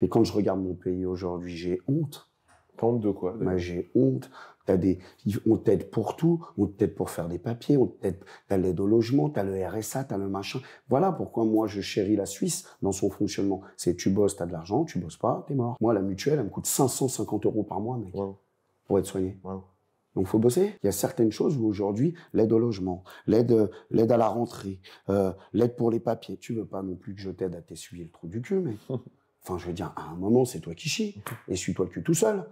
Mais quand je regarde mon pays aujourd'hui, j'ai honte. Honte de quoi bah, J'ai honte. As des, on t'aide pour tout, on t'aide pour faire des papiers, on t'aide, t'as l'aide au logement, t'as le RSA, t'as le machin. Voilà pourquoi moi je chéris la Suisse dans son fonctionnement. C'est tu bosses, t'as de l'argent, tu bosses pas, t'es mort. Moi la mutuelle, elle me coûte 550 euros par mois, mec, pour être soigné. Wow. Donc faut bosser. Il y a certaines choses où aujourd'hui l'aide au logement, l'aide l'aide à la rentrée, euh, l'aide pour les papiers. Tu veux pas non plus que je t'aide à t'essuyer le trou du cul, mais Enfin, je veux dire, à un moment, c'est toi qui chie et suis-toi le cul tout seul.